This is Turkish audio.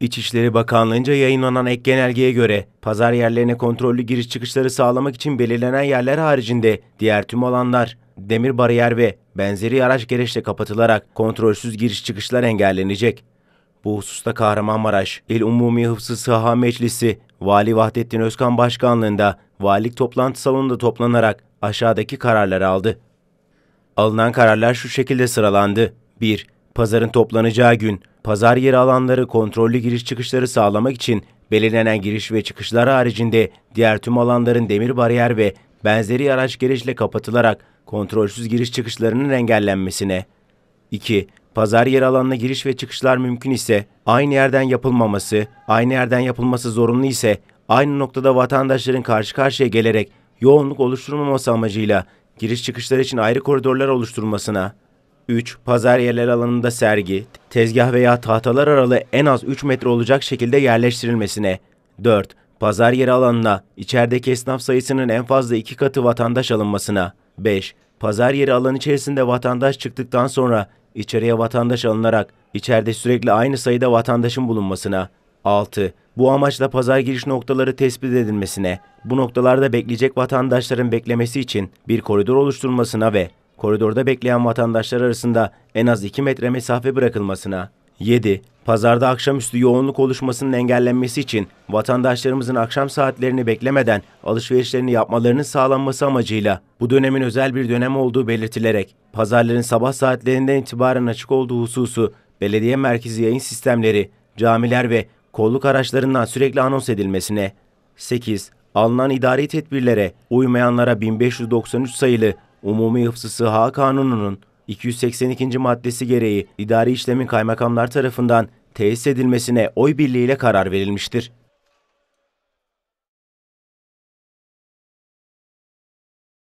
İçişleri Bakanlığı'nca yayınlanan ek genelgeye göre pazar yerlerine kontrollü giriş çıkışları sağlamak için belirlenen yerler haricinde diğer tüm alanlar demir bariyer ve benzeri araç gereçle kapatılarak kontrolsüz giriş çıkışlar engellenecek. Bu hususta Kahramanmaraş İl Umumi Hıfzı Sıha Meclisi Vali Vahdettin Özkan Başkanlığında valilik toplantı salonunda toplanarak aşağıdaki kararları aldı. Alınan kararlar şu şekilde sıralandı. 1. Pazarın toplanacağı gün pazar yeri alanları kontrollü giriş çıkışları sağlamak için belirlenen giriş ve çıkışlar haricinde diğer tüm alanların demir bariyer ve benzeri araç gereçle kapatılarak kontrolsüz giriş çıkışlarının engellenmesine. 2. Pazar yeri alanına giriş ve çıkışlar mümkün ise aynı yerden yapılmaması, aynı yerden yapılması zorunlu ise aynı noktada vatandaşların karşı karşıya gelerek yoğunluk oluşturmaması amacıyla giriş çıkışlar için ayrı koridorlar oluşturulmasına, 3. Pazar yerler alanında sergi, tezgah veya tahtalar aralı en az 3 metre olacak şekilde yerleştirilmesine. 4. Pazar yeri alanına, içerideki esnaf sayısının en fazla 2 katı vatandaş alınmasına. 5. Pazar yeri alan içerisinde vatandaş çıktıktan sonra içeriye vatandaş alınarak içeride sürekli aynı sayıda vatandaşın bulunmasına. 6. Bu amaçla pazar giriş noktaları tespit edilmesine, bu noktalarda bekleyecek vatandaşların beklemesi için bir koridor oluşturulmasına ve koridorda bekleyen vatandaşlar arasında en az 2 metre mesafe bırakılmasına, 7. Pazarda akşamüstü yoğunluk oluşmasının engellenmesi için vatandaşlarımızın akşam saatlerini beklemeden alışverişlerini yapmalarının sağlanması amacıyla bu dönemin özel bir dönem olduğu belirtilerek pazarların sabah saatlerinden itibaren açık olduğu hususu belediye merkezi yayın sistemleri, camiler ve kolluk araçlarından sürekli anons edilmesine, 8. Alınan idari tedbirlere uymayanlara 1593 sayılı Umumi Hıfzı Sıha Kanunu'nun 282. maddesi gereği idari işlemin kaymakamlar tarafından tesis edilmesine oy birliğiyle karar verilmiştir.